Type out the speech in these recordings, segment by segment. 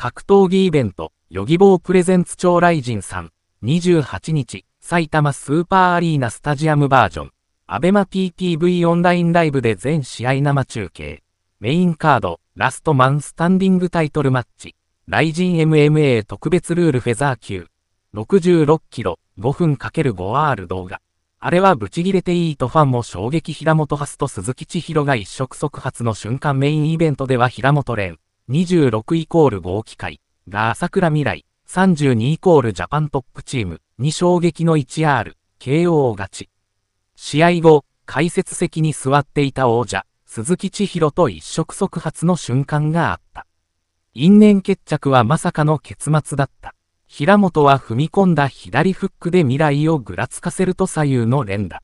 格闘技イベント、ヨギボープレゼンツ超雷神さん、28日、埼玉スーパーアリーナスタジアムバージョン、アベマ PTV オンラインライブで全試合生中継、メインカード、ラストマンスタンディングタイトルマッチ、雷神 MMA 特別ルールフェザー級、66キロ、5分 ×5R 動画。あれはブチギレていいとファンも衝撃平本ハスと鈴木千尋が一触即発の瞬間メインイベントでは平本蓮。26イコール合機会が朝倉未来、32イコールジャパントップチームに衝撃の 1R、KO 勝ち。試合後、解説席に座っていた王者、鈴木千尋と一触即発の瞬間があった。因縁決着はまさかの結末だった。平本は踏み込んだ左フックで未来をぐらつかせると左右の連打。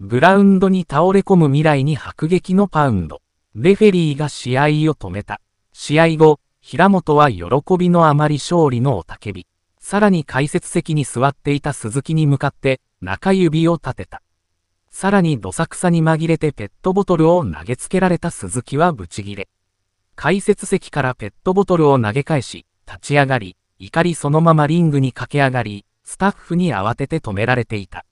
グラウンドに倒れ込む未来に迫撃のパウンド。レフェリーが試合を止めた。試合後、平本は喜びのあまり勝利の雄たけび。さらに解説席に座っていた鈴木に向かって中指を立てた。さらにどさくさに紛れてペットボトルを投げつけられた鈴木はブチギレ。解説席からペットボトルを投げ返し、立ち上がり、怒りそのままリングに駆け上がり、スタッフに慌てて止められていた。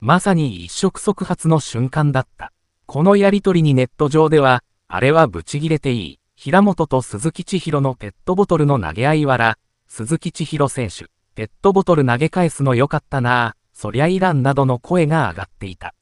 まさに一触即発の瞬間だった。このやりとりにネット上では、あれはブチギレていい。平本と鈴木千尋のペットボトルの投げ合いら、鈴木千尋選手、ペットボトル投げ返すの良かったなぁ、そりゃいらんなどの声が上がっていた。